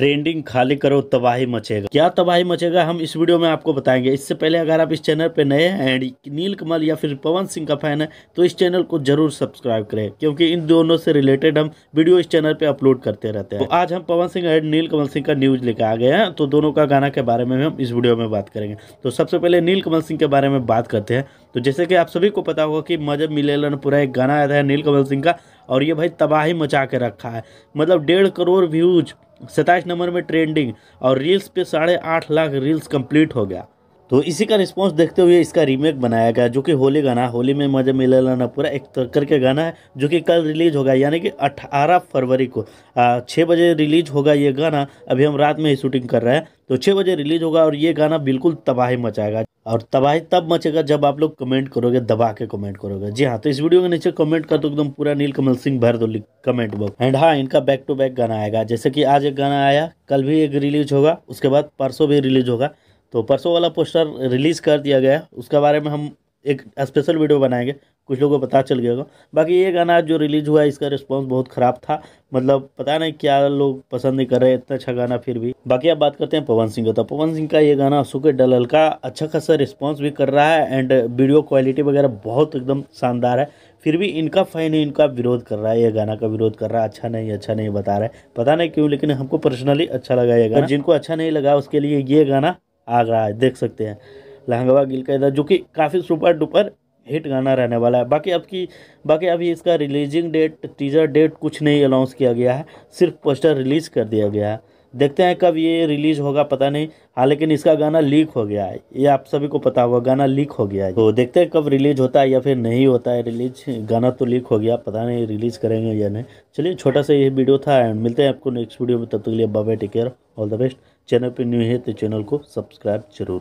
trending खाली करो तबाही मचेगा क्या तबाही मचेगा हम इस वीडियो में आपको बताएंगे इससे पहले अगर आप इस चैनल पर नए हैं एंड नील कमल या फिर पवन सिंह का फैन है तो इस चैनल को जरूर सब्सक्राइब करें क्योंकि इन दोनों से रिलेटेड हम वीडियो इस चैनल पर अपलोड करते रहते हैं तो आज हम पवन सिंह एंड नील कमल सिंह का न्यूज लेकर आ गए हैं तो दोनों का गाना के बारे में हम इस वीडियो में बात करेंगे तो सबसे पहले नील कमल सिंह के बारे में बात करते हैं तो जैसे कि आप सभी को पता होगा कि मजब मिलेलन पूरा एक गाना आया था नील कमल सिंह का और ये भाई तबाही मचा के रखा है मतलब डेढ़ करोड़ व्यूज सताईस नंबर में ट्रेंडिंग और रील्स पे साढ़े आठ लाख रील्स कंप्लीट हो गया तो इसी का रिस्पांस देखते हुए इसका रीमेक बनाया गया जो कि होली गाना होली में मजा मिला लाना पूरा एक करके गाना है जो कि कल रिलीज होगा यानी कि 18 फरवरी को छः बजे रिलीज होगा ये गाना अभी हम रात में ही शूटिंग कर रहे हैं तो छः बजे रिलीज होगा और ये गाना बिल्कुल तबाही मचाएगा और तबाही तब मचेगा जब आप लोग कमेंट करोगे दबा के कमेंट करोगे जी हाँ तो इस वीडियो के नीचे कमेंट कर दो एकदम पूरा नील कमल सिंह भर दो कमेंट बॉक्स एंड हाँ इनका बैक टू बैक गाना आएगा जैसे कि आज एक गाना आया कल भी एक रिलीज होगा उसके बाद परसों भी रिलीज होगा तो परसों वाला पोस्टर रिलीज़ कर दिया गया उसके बारे में हम एक स्पेशल वीडियो बनाएंगे कुछ लोगों को पता चल गया होगा बाकी ये गाना जो रिलीज़ हुआ इसका रिस्पांस बहुत ख़राब था मतलब पता नहीं क्या लोग पसंद नहीं कर रहे इतना अच्छा गाना फिर भी बाकी आप बात करते हैं पवन सिंह का तो पवन सिंह का ये गाना सुखे डलल का अच्छा खासा रिस्पांस भी कर रहा है एंड वीडियो क्वालिटी वगैरह बहुत एकदम शानदार है फिर भी इनका फैन ही इनका विरोध कर रहा है ये गाना का विरोध कर रहा है अच्छा नहीं अच्छा नहीं बता रहा है पता नहीं क्यों लेकिन हमको पर्सनली अच्छा लगा ये गाना जिनको अच्छा नहीं लगा उसके लिए ये गाना आ रहा है देख सकते हैं लहंगवा गिल कैदा जो कि काफ़ी सुपर डुपर हिट गाना रहने वाला है बाकी अब की बाकी अभी इसका रिलीजिंग डेट टीजर डेट कुछ नहीं अनाउंस किया गया है सिर्फ पोस्टर रिलीज़ कर दिया गया है देखते हैं कब ये रिलीज़ होगा पता नहीं हाँ लेकिन इसका गाना लीक हो गया है ये आप सभी को पता होगा गाना लीक हो गया है तो देखते हैं कब रिलीज़ होता है या फिर नहीं होता है रिलीज गाना तो लीक हो गया पता नहीं रिलीज़ करेंगे या नहीं चलिए छोटा सा ये वीडियो था एंड मिलते हैं आपको नेक्स्ट वीडियो में तब तक के लिए बाबा take care all the best channel पर न्यू है तो चैनल को सब्सक्राइब जरूर